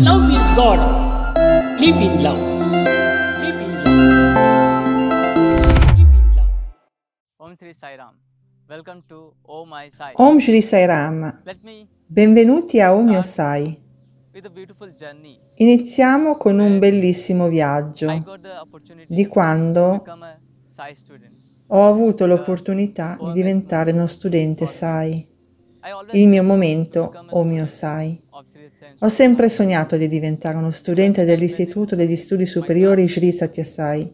Love is God. Live in love. Live in love. Live in love. Om Sri Sai Ram. Welcome to Oh My Sai. Om Shri Sai Ram. Benvenuti a Omio Sai. Iniziamo con un bellissimo viaggio di quando ho avuto l'opportunità di diventare uno studente Sai. Il mio momento, Omio Sai. Ho sempre sognato di diventare uno studente dell'Istituto degli Studi Superiori Sri Satyasai.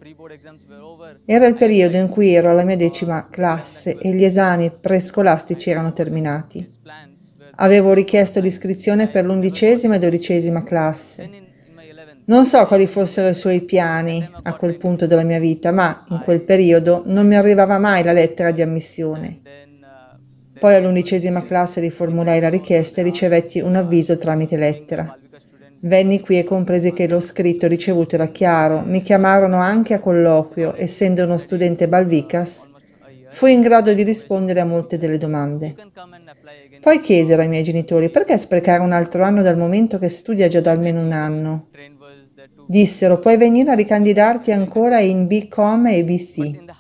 Era il periodo in cui ero alla mia decima classe e gli esami prescolastici erano terminati. Avevo richiesto l'iscrizione per l'undicesima e dodicesima classe. Non so quali fossero i suoi piani a quel punto della mia vita, ma in quel periodo non mi arrivava mai la lettera di ammissione. Poi all'undicesima classe riformulai la richiesta e ricevetti un avviso tramite lettera. Venni qui e compresi che lo scritto ricevuto era chiaro, mi chiamarono anche a colloquio, essendo uno studente Balvikas, fui in grado di rispondere a molte delle domande. Poi chiesero ai miei genitori perché sprecare un altro anno dal momento che studia già da almeno un anno. Dissero puoi venire a ricandidarti ancora in BCom e BC.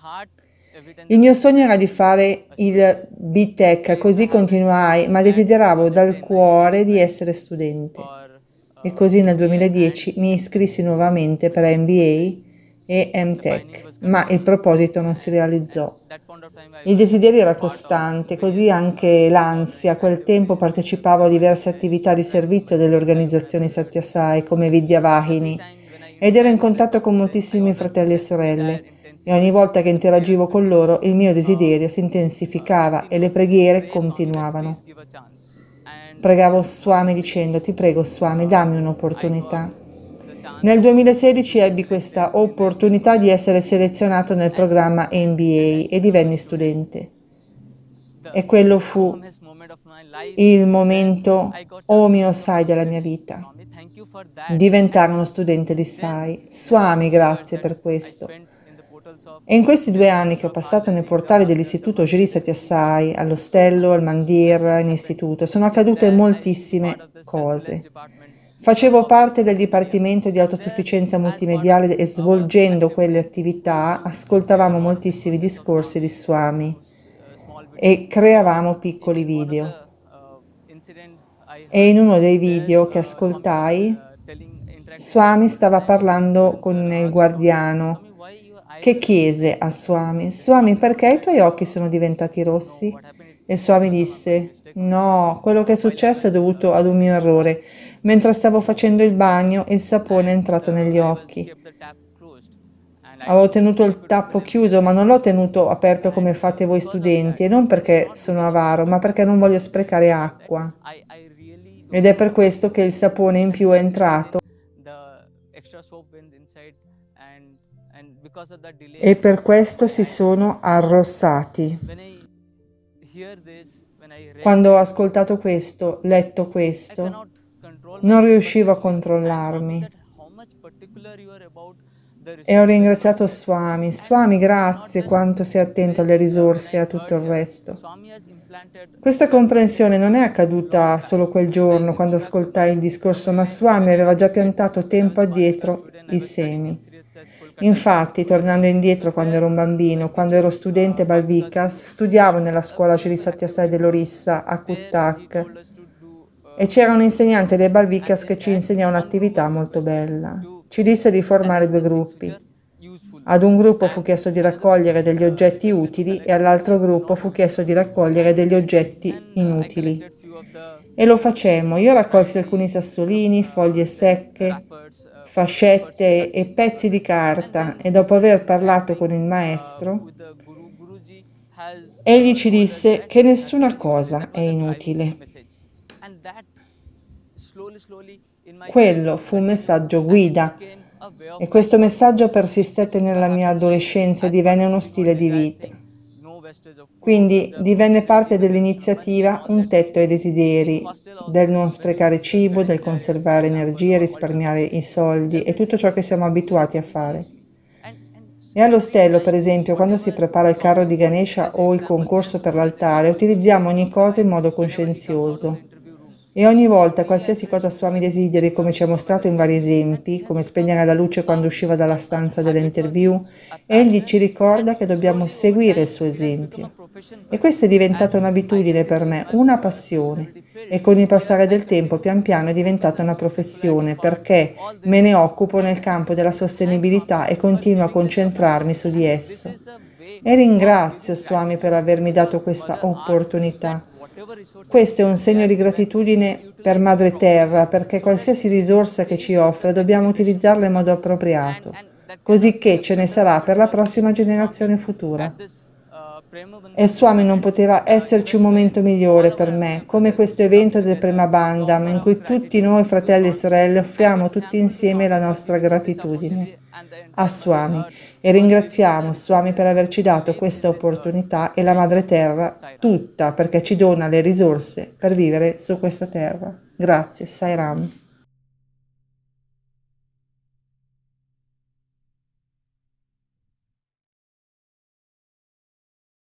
Il mio sogno era di fare il BTEC, così continuai, ma desideravo dal cuore di essere studente. E così nel 2010 mi iscrissi nuovamente per MBA e MTech, ma il proposito non si realizzò. Il desiderio era costante, così anche l'ansia. A quel tempo partecipavo a diverse attività di servizio delle organizzazioni Satyasai come Vidyavahini ed ero in contatto con moltissimi fratelli e sorelle e ogni volta che interagivo con loro il mio desiderio si intensificava e le preghiere continuavano. Pregavo Swami dicendo ti prego Swami dammi un'opportunità. Nel 2016 ebbi questa opportunità di essere selezionato nel programma MBA e divenni studente. E quello fu il momento, oh mio Sai, della mia vita. Diventare uno studente di Sai. Swami, grazie per questo. E in questi due anni che ho passato nel portale dell'istituto Girisa Tiassai, all'ostello, al Mandir, in istituto, sono accadute moltissime cose. Facevo parte del Dipartimento di Autosufficienza Multimediale e svolgendo quelle attività ascoltavamo moltissimi discorsi di Swami e creavamo piccoli video. E in uno dei video che ascoltai, Swami stava parlando con il guardiano che chiese a Swami, Swami perché i tuoi occhi sono diventati rossi? E Swami disse, no, quello che è successo è dovuto ad un mio errore. Mentre stavo facendo il bagno, il sapone è entrato negli occhi. Avevo tenuto il tappo chiuso, ma non l'ho tenuto aperto come fate voi studenti, e non perché sono avaro, ma perché non voglio sprecare acqua. Ed è per questo che il sapone in più è entrato e per questo si sono arrossati. Quando ho ascoltato questo, letto questo, non riuscivo a controllarmi. E ho ringraziato Swami. Swami, grazie quanto sei attento alle risorse e a tutto il resto. Questa comprensione non è accaduta solo quel giorno quando ascoltai il discorso, ma Swami aveva già piantato tempo addietro i semi. Infatti, tornando indietro quando ero un bambino, quando ero studente Balvicas, studiavo nella scuola Cirisattiasai dell'Orissa a Kuttak e c'era un insegnante dei Balvicas che ci insegnò un'attività molto bella. Ci disse di formare due gruppi. Ad un gruppo fu chiesto di raccogliere degli oggetti utili e all'altro gruppo fu chiesto di raccogliere degli oggetti inutili. E lo facemmo. Io raccolsi alcuni sassolini, foglie secche, fascette e pezzi di carta e dopo aver parlato con il maestro, egli ci disse che nessuna cosa è inutile. Quello fu un messaggio guida e questo messaggio persistette nella mia adolescenza e divenne uno stile di vita. Quindi divenne parte dell'iniziativa Un tetto ai desideri, del non sprecare cibo, del conservare energia, risparmiare i soldi e tutto ciò che siamo abituati a fare. E all'ostello, per esempio, quando si prepara il carro di Ganesha o il concorso per l'altare, utilizziamo ogni cosa in modo coscienzioso. E ogni volta, qualsiasi cosa Swami desideri, come ci ha mostrato in vari esempi, come spegnere la luce quando usciva dalla stanza dell'interview, egli ci ricorda che dobbiamo seguire il suo esempio. E questa è diventata un'abitudine per me, una passione. E con il passare del tempo, pian piano, è diventata una professione, perché me ne occupo nel campo della sostenibilità e continuo a concentrarmi su di esso. E ringrazio Swami per avermi dato questa opportunità questo è un segno di gratitudine per Madre Terra, perché qualsiasi risorsa che ci offre dobbiamo utilizzarla in modo appropriato, così che ce ne sarà per la prossima generazione futura. E Swami non poteva esserci un momento migliore per me, come questo evento del Prema Bandham, in cui tutti noi, fratelli e sorelle, offriamo tutti insieme la nostra gratitudine a Swami e ringraziamo Swami per averci dato questa opportunità e la Madre Terra tutta perché ci dona le risorse per vivere su questa terra. Grazie, Sairam.